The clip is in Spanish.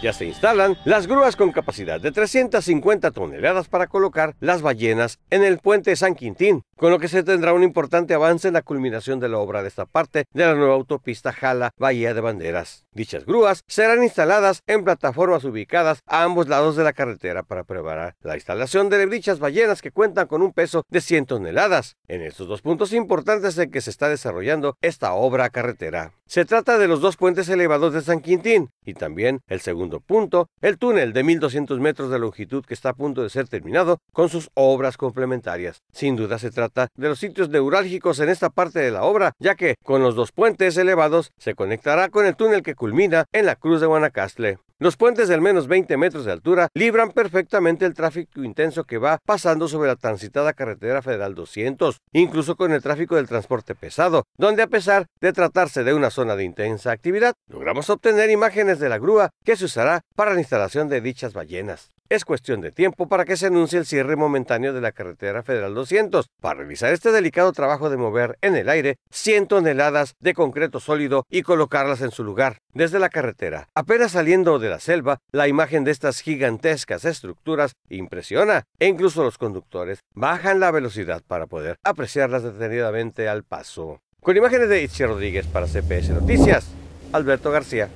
Ya se instalan las grúas con capacidad de 350 toneladas para colocar las ballenas en el puente San Quintín, con lo que se tendrá un importante avance en la culminación de la obra de esta parte de la nueva autopista Jala Bahía de Banderas. Dichas grúas serán instaladas en plataformas ubicadas a ambos lados de la carretera para preparar la instalación de dichas ballenas que cuentan con un peso de 100 toneladas. En estos dos puntos importantes en que se está desarrollando esta obra carretera. Se trata de los dos puentes elevados de San Quintín y también el segundo punto, el túnel de 1200 metros de longitud que está a punto de ser terminado con sus obras complementarias. Sin duda se trata de los sitios neurálgicos en esta parte de la obra, ya que con los dos puentes elevados se conectará con el túnel que culmina en la Cruz de Guanacastle. Los puentes de al menos 20 metros de altura libran perfectamente el tráfico intenso que va pasando sobre la transitada carretera federal 200, incluso con el tráfico del transporte pesado, donde a pesar de tratarse de una zona de intensa actividad, logramos obtener imágenes de la grúa que se usará para la instalación de dichas ballenas. Es cuestión de tiempo para que se anuncie el cierre momentáneo de la carretera federal 200 para realizar este delicado trabajo de mover en el aire 100 toneladas de concreto sólido y colocarlas en su lugar desde la carretera. Apenas saliendo de la selva, la imagen de estas gigantescas estructuras impresiona e incluso los conductores bajan la velocidad para poder apreciarlas detenidamente al paso. Con imágenes de Itzi Rodríguez para CPS Noticias, Alberto García.